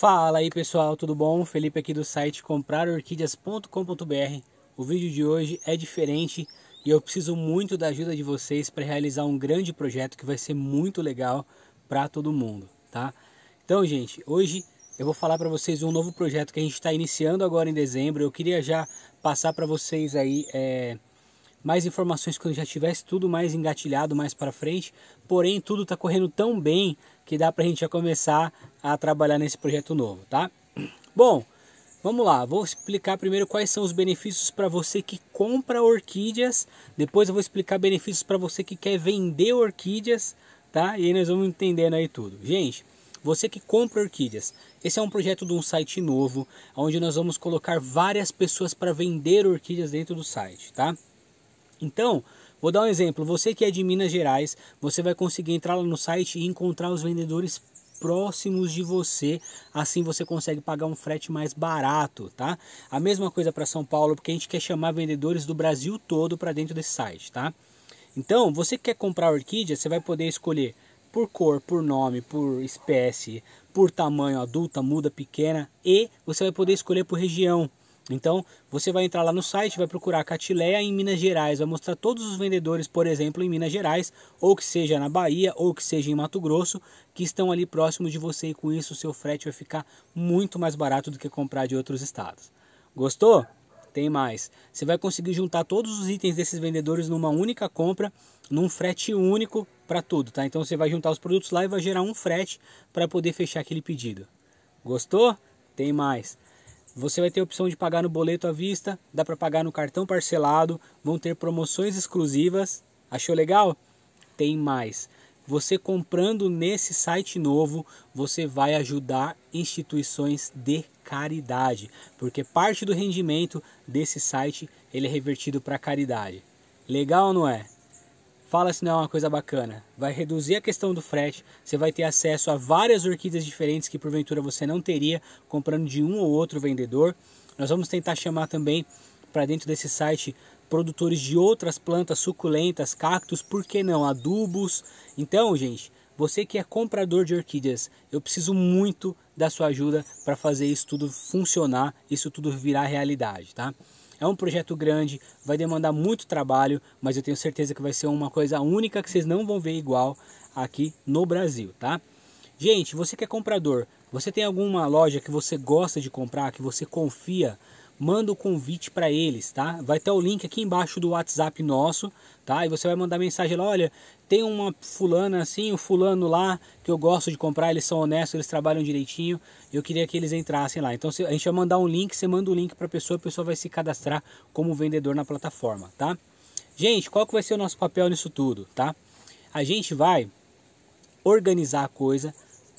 Fala aí pessoal, tudo bom? Felipe aqui do site comprarorquídeas.com.br. O vídeo de hoje é diferente e eu preciso muito da ajuda de vocês para realizar um grande projeto que vai ser muito legal para todo mundo, tá? Então, gente, hoje eu vou falar para vocês um novo projeto que a gente está iniciando agora em dezembro. Eu queria já passar para vocês aí é, mais informações quando já tivesse tudo mais engatilhado mais para frente. Porém, tudo está correndo tão bem que dá para a gente já começar a trabalhar nesse projeto novo, tá? Bom, vamos lá. Vou explicar primeiro quais são os benefícios para você que compra orquídeas. Depois eu vou explicar benefícios para você que quer vender orquídeas, tá? E aí nós vamos entendendo aí tudo. Gente, você que compra orquídeas, esse é um projeto de um site novo, onde nós vamos colocar várias pessoas para vender orquídeas dentro do site, tá? Então, vou dar um exemplo. Você que é de Minas Gerais, você vai conseguir entrar lá no site e encontrar os vendedores próximos de você, assim você consegue pagar um frete mais barato, tá? A mesma coisa para São Paulo, porque a gente quer chamar vendedores do Brasil todo para dentro desse site, tá? Então, você que quer comprar orquídea, você vai poder escolher por cor, por nome, por espécie, por tamanho, adulta, muda, pequena e você vai poder escolher por região. Então, você vai entrar lá no site, vai procurar Catileia em Minas Gerais, vai mostrar todos os vendedores, por exemplo, em Minas Gerais, ou que seja na Bahia, ou que seja em Mato Grosso, que estão ali próximos de você e com isso o seu frete vai ficar muito mais barato do que comprar de outros estados. Gostou? Tem mais. Você vai conseguir juntar todos os itens desses vendedores numa única compra, num frete único para tudo, tá? Então você vai juntar os produtos lá e vai gerar um frete para poder fechar aquele pedido. Gostou? Tem mais. Você vai ter a opção de pagar no boleto à vista, dá para pagar no cartão parcelado, vão ter promoções exclusivas. Achou legal? Tem mais. Você comprando nesse site novo, você vai ajudar instituições de caridade, porque parte do rendimento desse site ele é revertido para caridade. Legal, não é? Fala se não é uma coisa bacana. Vai reduzir a questão do frete, você vai ter acesso a várias orquídeas diferentes que porventura você não teria comprando de um ou outro vendedor. Nós vamos tentar chamar também para dentro desse site produtores de outras plantas suculentas, cactos, por que não, adubos. Então, gente, você que é comprador de orquídeas, eu preciso muito da sua ajuda para fazer isso tudo funcionar, isso tudo virar realidade, tá? É um projeto grande, vai demandar muito trabalho, mas eu tenho certeza que vai ser uma coisa única que vocês não vão ver igual aqui no Brasil, tá? Gente, você que é comprador, você tem alguma loja que você gosta de comprar, que você confia manda o convite para eles, tá? Vai ter o link aqui embaixo do WhatsApp nosso, tá? E você vai mandar mensagem lá, olha, tem uma fulana assim, o um fulano lá que eu gosto de comprar, eles são honestos, eles trabalham direitinho, eu queria que eles entrassem lá. Então a gente vai mandar um link, você manda o um link para a pessoa, a pessoa vai se cadastrar como vendedor na plataforma, tá? Gente, qual que vai ser o nosso papel nisso tudo, tá? A gente vai organizar a coisa,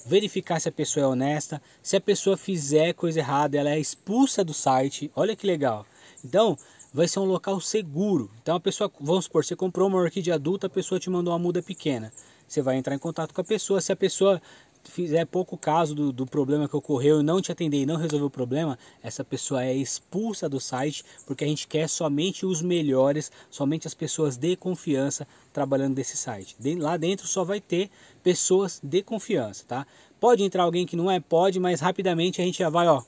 verificar se a pessoa é honesta. Se a pessoa fizer coisa errada, ela é expulsa do site. Olha que legal. Então, vai ser um local seguro. Então, a pessoa, vamos supor, você comprou uma orquídea adulta, a pessoa te mandou uma muda pequena. Você vai entrar em contato com a pessoa. Se a pessoa fizer é pouco caso do, do, problema que ocorreu e não te atender e não resolver o problema, essa pessoa é expulsa do site porque a gente quer somente os melhores, somente as pessoas de confiança trabalhando desse site. De, lá dentro só vai ter pessoas de confiança, tá? Pode entrar alguém que não é, pode, mas rapidamente a gente já vai, ó,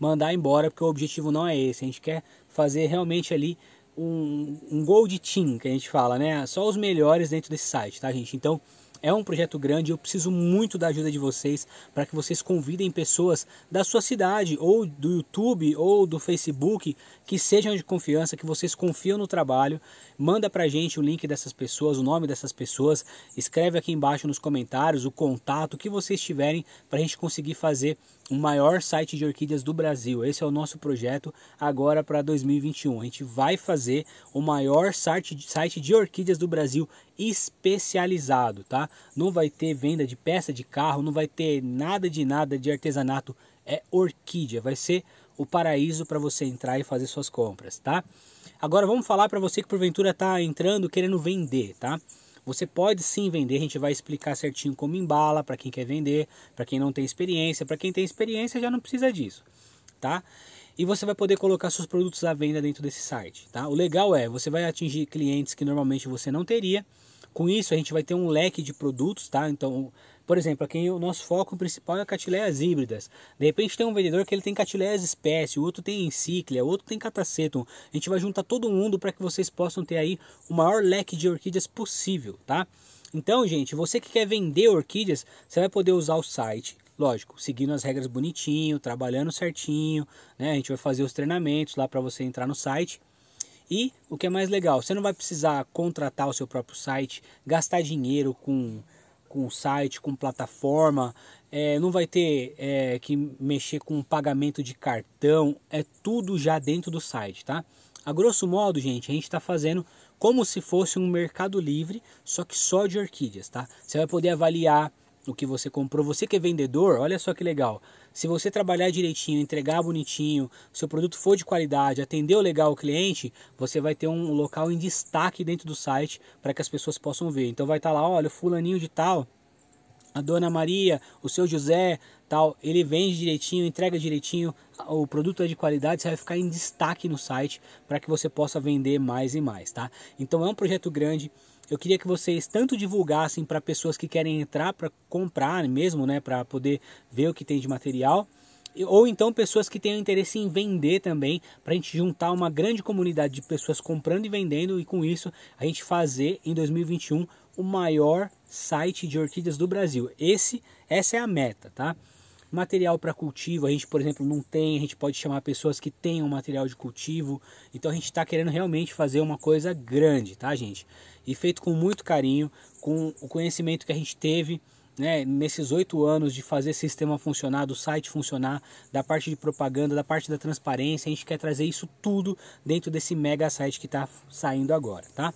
mandar embora porque o objetivo não é esse. A gente quer fazer realmente ali um, um gold team que a gente fala, né? Só os melhores dentro desse site, tá, gente? Então é um projeto grande, eu preciso muito da ajuda de vocês para que vocês convidem pessoas da sua cidade, ou do YouTube, ou do Facebook, que sejam de confiança, que vocês confiam no trabalho. Manda pra gente o link dessas pessoas, o nome dessas pessoas, escreve aqui embaixo nos comentários o contato que vocês tiverem para a gente conseguir fazer o maior site de orquídeas do Brasil. Esse é o nosso projeto agora para 2021. A gente vai fazer o maior site, site de orquídeas do Brasil especializado, tá? Não vai ter venda de peça de carro, não vai ter nada de nada de artesanato, é orquídea. Vai ser o paraíso para você entrar e fazer suas compras, tá? Agora vamos falar para você que porventura está entrando querendo vender, tá? Você pode sim vender, a gente vai explicar certinho como embala para quem quer vender, para quem não tem experiência, para quem tem experiência já não precisa disso, tá? E você vai poder colocar seus produtos à venda dentro desse site, tá? O legal é, você vai atingir clientes que normalmente você não teria. Com isso, a gente vai ter um leque de produtos, tá? Então, por exemplo, aqui o nosso foco principal é catileias híbridas. De repente tem um vendedor que ele tem catileias espécie, o outro tem encíclia, o outro tem catacetum. A gente vai juntar todo mundo para que vocês possam ter aí o maior leque de orquídeas possível, tá? Então, gente, você que quer vender orquídeas, você vai poder usar o site, lógico, seguindo as regras bonitinho, trabalhando certinho, né? A gente vai fazer os treinamentos lá para você entrar no site. E o que é mais legal, você não vai precisar contratar o seu próprio site, gastar dinheiro com com site, com plataforma, é, não vai ter é, que mexer com pagamento de cartão, é tudo já dentro do site, tá? A grosso modo, gente, a gente está fazendo como se fosse um mercado livre, só que só de orquídeas, tá? Você vai poder avaliar o que você comprou. Você que é vendedor, olha só que legal. Se você trabalhar direitinho, entregar bonitinho, seu produto for de qualidade, atender legal o cliente, você vai ter um local em destaque dentro do site para que as pessoas possam ver. Então vai estar tá lá, olha, fulaninho de tal a dona Maria, o seu José, tal, ele vende direitinho, entrega direitinho, o produto é de qualidade, você vai ficar em destaque no site para que você possa vender mais e mais, tá? Então é um projeto grande. Eu queria que vocês tanto divulgassem para pessoas que querem entrar para comprar mesmo, né, para poder ver o que tem de material, ou então pessoas que tenham interesse em vender também, para a gente juntar uma grande comunidade de pessoas comprando e vendendo e com isso a gente fazer em 2021 o maior site de orquídeas do Brasil. Esse, essa é a meta, tá? Material para cultivo, a gente, por exemplo, não tem, a gente pode chamar pessoas que tenham material de cultivo. Então a gente está querendo realmente fazer uma coisa grande, tá, gente? E feito com muito carinho, com o conhecimento que a gente teve né, nesses oito anos de fazer sistema funcionar, do site funcionar, da parte de propaganda, da parte da transparência, a gente quer trazer isso tudo dentro desse mega site que está saindo agora, tá?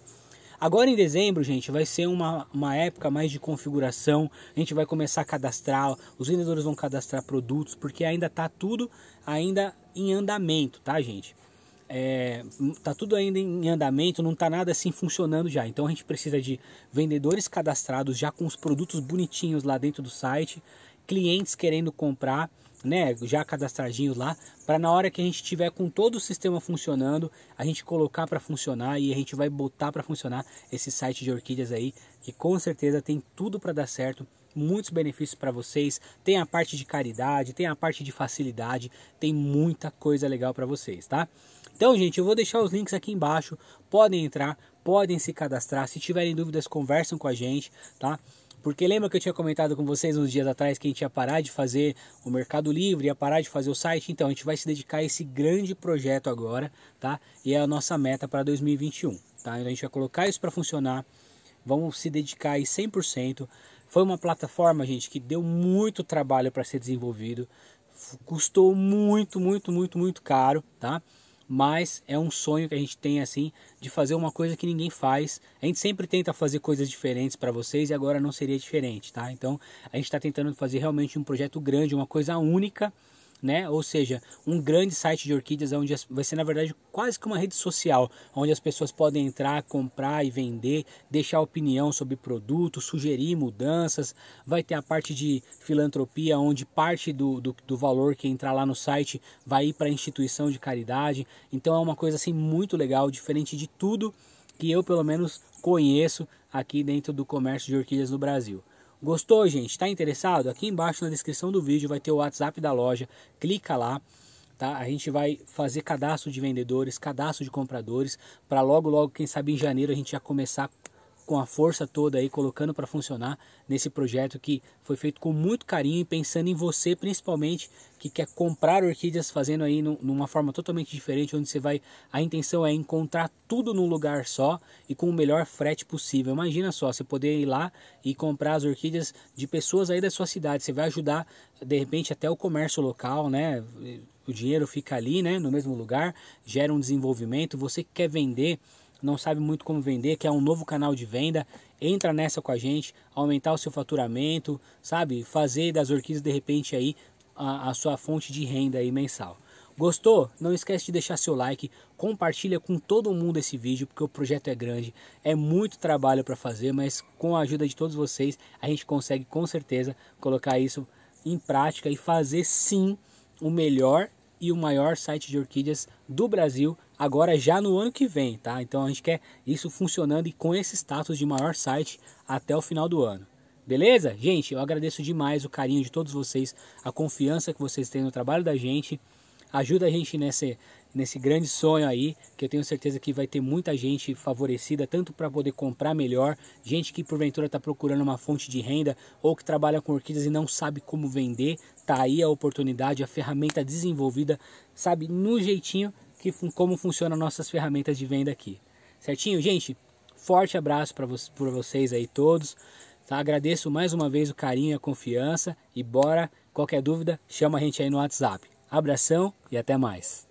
Agora em dezembro, gente, vai ser uma, uma época mais de configuração. A gente vai começar a cadastrar, os vendedores vão cadastrar produtos, porque ainda tá tudo ainda em andamento, tá, gente? É, tá tudo ainda em andamento, não tá nada assim funcionando já. Então a gente precisa de vendedores cadastrados já com os produtos bonitinhos lá dentro do site, clientes querendo comprar né, já cadastradinho lá, para na hora que a gente tiver com todo o sistema funcionando, a gente colocar para funcionar e a gente vai botar para funcionar esse site de orquídeas aí, que com certeza tem tudo para dar certo muitos benefícios para vocês. Tem a parte de caridade, tem a parte de facilidade, tem muita coisa legal para vocês, tá? Então, gente, eu vou deixar os links aqui embaixo. Podem entrar, podem se cadastrar. Se tiverem dúvidas, conversam com a gente, tá? Porque lembra que eu tinha comentado com vocês uns dias atrás que a gente ia parar de fazer o Mercado Livre, ia parar de fazer o site? Então, a gente vai se dedicar a esse grande projeto agora, tá? E é a nossa meta para 2021, tá? Então, a gente vai colocar isso para funcionar, vamos se dedicar aí 100%. Foi uma plataforma, gente, que deu muito trabalho para ser desenvolvido, custou muito, muito, muito, muito caro, tá? mas é um sonho que a gente tem assim de fazer uma coisa que ninguém faz. A gente sempre tenta fazer coisas diferentes para vocês e agora não seria diferente, tá? Então a gente está tentando fazer realmente um projeto grande, uma coisa única né? Ou seja, um grande site de orquídeas onde vai ser na verdade quase que uma rede social, onde as pessoas podem entrar, comprar e vender, deixar opinião sobre produtos, sugerir mudanças. Vai ter a parte de filantropia, onde parte do, do, do valor que entrar lá no site vai ir para instituição de caridade. Então é uma coisa assim muito legal, diferente de tudo que eu pelo menos conheço aqui dentro do comércio de orquídeas no Brasil. Gostou, gente? Está interessado? Aqui embaixo na descrição do vídeo vai ter o WhatsApp da loja. Clica lá. Tá? A gente vai fazer cadastro de vendedores, cadastro de compradores, para logo logo, quem sabe em janeiro a gente já começar com a força toda aí, colocando para funcionar nesse projeto que foi feito com muito carinho e pensando em você, principalmente, que quer comprar orquídeas fazendo aí no, numa forma totalmente diferente, onde você vai. A intenção é encontrar tudo num lugar só e com o melhor frete possível. Imagina só, você poder ir lá e comprar as orquídeas de pessoas aí da sua cidade. Você vai ajudar, de repente, até o comércio local, né? O dinheiro fica ali, né? No mesmo lugar, gera um desenvolvimento. Você quer vender não sabe muito como vender, quer um novo canal de venda, entra nessa com a gente, aumentar o seu faturamento, sabe? Fazer das orquídeas de repente aí a, a sua fonte de renda aí mensal. Gostou? Não esquece de deixar seu like, compartilha com todo mundo esse vídeo, porque o projeto é grande, é muito trabalho para fazer, mas com a ajuda de todos vocês, a gente consegue com certeza colocar isso em prática e fazer sim o melhor e o maior site de orquídeas do Brasil agora já no ano que vem, tá? Então a gente quer isso funcionando e com esse status de maior site até o final do ano. Beleza? Gente, eu agradeço demais o carinho de todos vocês, a confiança que vocês têm no trabalho da gente. Ajuda a gente nesse, nesse grande sonho aí, que eu tenho certeza que vai ter muita gente favorecida, tanto para poder comprar melhor, gente que porventura está procurando uma fonte de renda ou que trabalha com orquídeas e não sabe como vender, tá aí a oportunidade, a ferramenta desenvolvida, sabe, no jeitinho que como funcionam nossas ferramentas de venda aqui. Certinho, gente? Forte abraço para vo vocês aí todos. Tá? Agradeço mais uma vez o carinho e a confiança e bora, qualquer dúvida, chama a gente aí no WhatsApp. Abração e até mais.